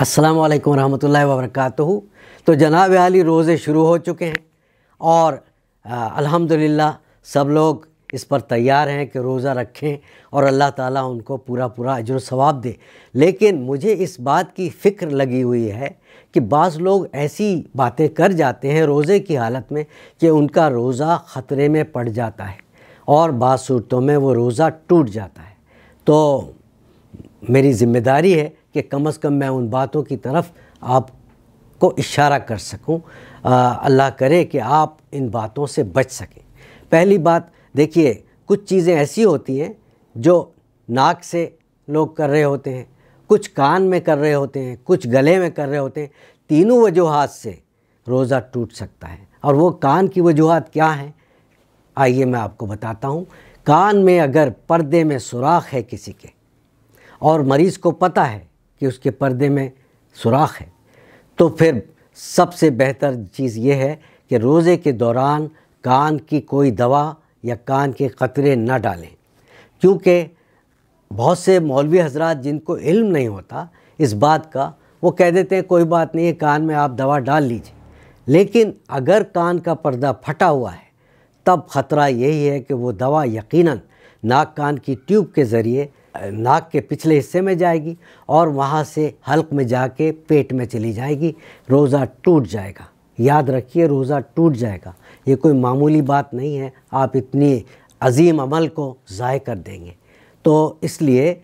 अस्सलाम वालेकुम रहमतुल्लाहि व बरकातुहू तो जनाब आली रोज़े शुरू हो चुके हैं और अल्हम्दुलिल्लाह सब लोग इस पर तैयार हैं कि रोज़ा रखें और अल्लाह ताला उनको पूरा पूरा अजर सवाब दे लेकिन मुझे इस बात की फ़िक्र लगी हुई है कि बाज़ लोग ऐसी बातें कर जाते हैं रोज़े की हालत में कि उनका रोज़ा ख़तरे में पड़ जाता है और बाज़ सूरतों में वो रोज़ा टूट जाता है तो मेरी ज़िम्मेदारी है कि कम अज़ कम मैं उन बातों की तरफ आपको इशारा कर सकूं अल्लाह करे कि आप इन बातों से बच सकें पहली बात देखिए कुछ चीज़ें ऐसी होती हैं जो नाक से लोग कर रहे होते हैं कुछ कान में कर रहे होते हैं कुछ गले में कर रहे होते हैं तीनों वजूहत से रोज़ा टूट सकता है और वो कान की वजूहत क्या हैं आइए मैं आपको बताता हूँ कान में अगर पर्दे में सुराख है किसी के और मरीज़ को पता है कि उसके पर्दे में सुराख है तो फिर सबसे बेहतर चीज़ ये है कि रोज़े के दौरान कान की कोई दवा या कान के कतरे ना डालें क्योंकि बहुत से मौलवी हजरात जिनको इल्म नहीं होता इस बात का वो कह देते हैं कोई बात नहीं है कान में आप दवा डाल लीजिए लेकिन अगर कान का पर्दा फटा हुआ है तब ख़तरा यही है कि वो दवा यकीनन नाक कान की ट्यूब के ज़रिए नाक के पिछले हिस्से में जाएगी और वहाँ से हल्क में जाके पेट में चली जाएगी रोज़ा टूट जाएगा याद रखिए रोज़ा टूट जाएगा ये कोई मामूली बात नहीं है आप इतनी अजीम अमल को ज़ाय कर देंगे तो इसलिए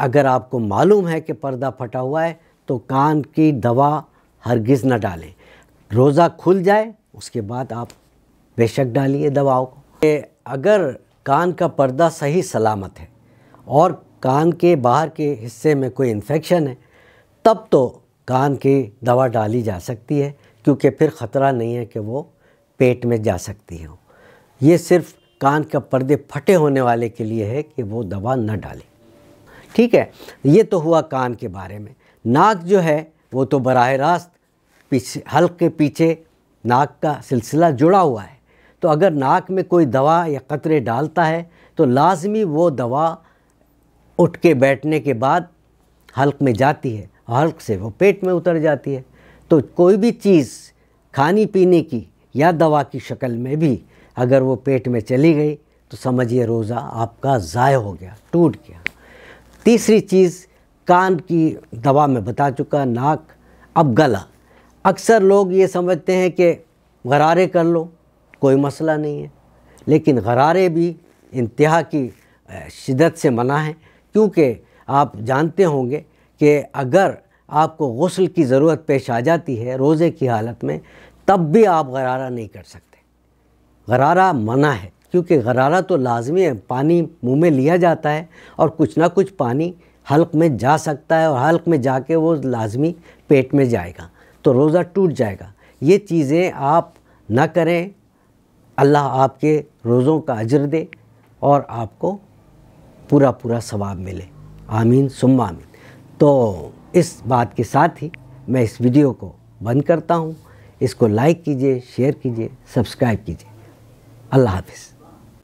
अगर आपको मालूम है कि पर्दा फटा हुआ है तो कान की दवा हरगिज़ ना डालें रोज़ा खुल जाए उसके बाद आप बेशक डालिए दवाओं को अगर कान का पर्दा सही सलामत है और कान के बाहर के हिस्से में कोई इन्फेक्शन है तब तो कान की दवा डाली जा सकती है क्योंकि फिर ख़तरा नहीं है कि वो पेट में जा सकती हो ये सिर्फ कान का पर्दे फटे होने वाले के लिए है कि वो दवा न डालें ठीक है ये तो हुआ कान के बारे में नाक जो है वो तो बरह रास्त पीछे हल्क के पीछे नाक का सिलसिला जुड़ा हुआ है तो अगर नाक में कोई दवा या कतरे डालता है तो लाजमी वो दवा उठ के बैठने के बाद हल्क में जाती है हल्क से वो पेट में उतर जाती है तो कोई भी चीज़ खाने पीने की या दवा की शक्ल में भी अगर वो पेट में चली गई तो समझिए रोज़ा आपका ज़ाय हो गया टूट गया तीसरी चीज़ कान की दवा में बता चुका नाक अब गला अक्सर लोग ये समझते हैं कि गरारे कर लो कोई मसला नहीं है लेकिन गरारे भी इंतहा की शिदत से मना है क्योंकि आप जानते होंगे कि अगर आपको गसल की ज़रूरत पेश आ जाती है रोज़े की हालत में तब भी आप गरारा नहीं कर सकते गरारा मना है क्योंकि गरारा तो लाजमी है पानी मुंह में लिया जाता है और कुछ ना कुछ पानी हल्क में जा सकता है और हल्क में जाके वो लाजमी पेट में जाएगा तो रोज़ा टूट जाएगा ये चीज़ें आप ना करें अल्लाह आपके रोज़ों का अजर दे और आपको पूरा पूरा सवाब मिले आमीन सुम्मा आमीन तो इस बात के साथ ही मैं इस वीडियो को बंद करता हूँ इसको लाइक कीजिए शेयर कीजिए सब्सक्राइब कीजिए अल्लाह हाफिज़